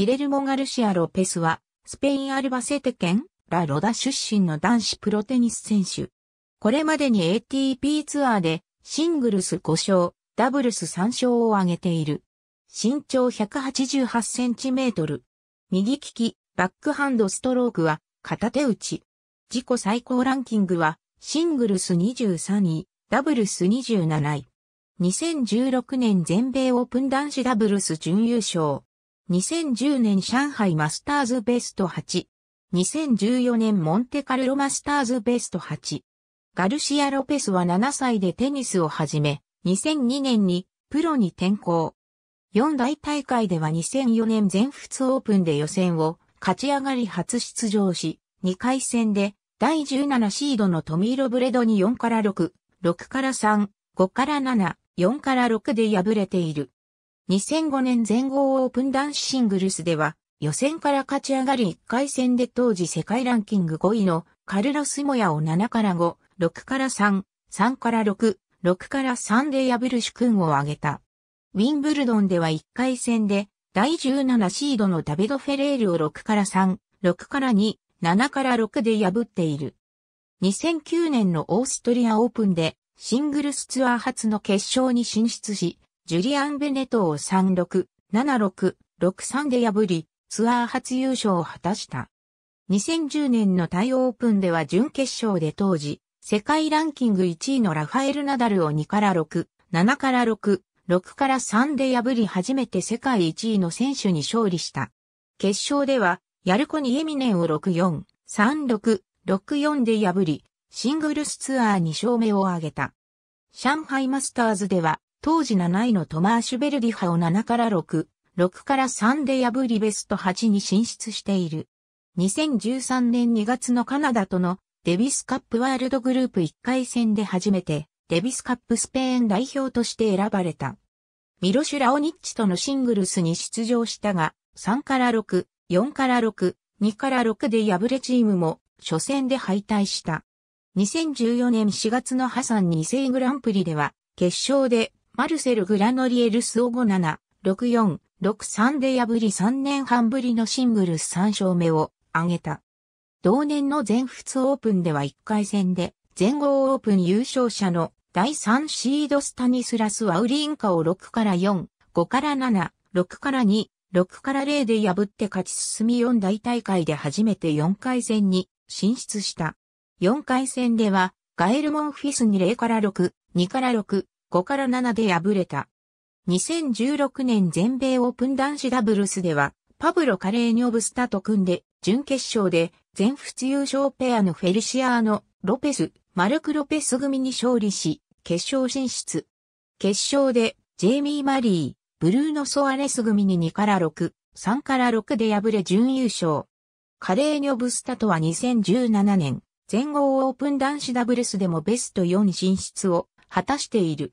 ギレルモ・ガルシア・ロペスは、スペイン・アルバセテ県、ラ・ロダ出身の男子プロテニス選手。これまでに ATP ツアーで、シングルス5勝、ダブルス3勝を挙げている。身長188センチメートル。右利き、バックハンドストロークは、片手打ち。自己最高ランキングは、シングルス23位、ダブルス27位。2016年全米オープン男子ダブルス準優勝。2010年上海マスターズベスト8。2014年モンテカルロマスターズベスト8。ガルシア・ロペスは7歳でテニスを始め、2002年にプロに転向。四大大会では2004年全仏オープンで予選を勝ち上がり初出場し、2回戦で第17シードのトミー・ロブレドに4から6、6から3、5から7、4から6で敗れている。2005年全豪オープン男子シングルスでは、予選から勝ち上がり1回戦で当時世界ランキング5位のカルロス・モヤを7から5、6から3、3から6、6から3で破る主君を挙げた。ウィンブルドンでは1回戦で、第17シードのダビド・フェレールを6から3、6から2、7から6で破っている。2009年のオーストリアオープンで、シングルスツアー初の決勝に進出し、ジュリアン・ベネトを36、76、63で破り、ツアー初優勝を果たした。2010年のタイオープンでは準決勝で当時、世界ランキング1位のラファエル・ナダルを2から6、7から6、6から3で破り初めて世界1位の選手に勝利した。決勝では、ヤルコニ・エミネンを6-4、3-6、6-4で破り、シングルスツアー2勝目を挙げた。上海マスターズでは、当時7位のトマーシュベルディ派を7から6、6から3で破りベスト8に進出している。2013年2月のカナダとのデビスカップワールドグループ1回戦で初めてデビスカップスペイン代表として選ばれた。ミロシュ・ラオニッチとのシングルスに出場したが、3から6、4から6、2から6で敗れチームも初戦で敗退した。2014年4月のハサン2世グランプリでは決勝でマルセル・グラノリエルスを5 7 64-63で破り3年半ぶりのシングルス3勝目を挙げた。同年の全仏オープンでは1回戦で、全豪オープン優勝者の第3シードスタニスラス・ワウリンカを6から4、5から7、6から2、6から0で破って勝ち進み4大大会で初めて4回戦に進出した。4回戦では、ガエル・モンフィスに0から6、2から6、5から7で敗れた。2016年全米オープン男子ダブルスでは、パブロ・カレーニョブスタと組んで、準決勝で、全仏優勝ペアのフェリシアーノ、ロペス、マルク・ロペス組に勝利し、決勝進出。決勝で、ジェイミー・マリー、ブルーノ・ソアレス組に2から6、3から6で敗れ準優勝。カレーニョブスタとは2017年、全豪オープン男子ダブルスでもベスト4進出を果たしている。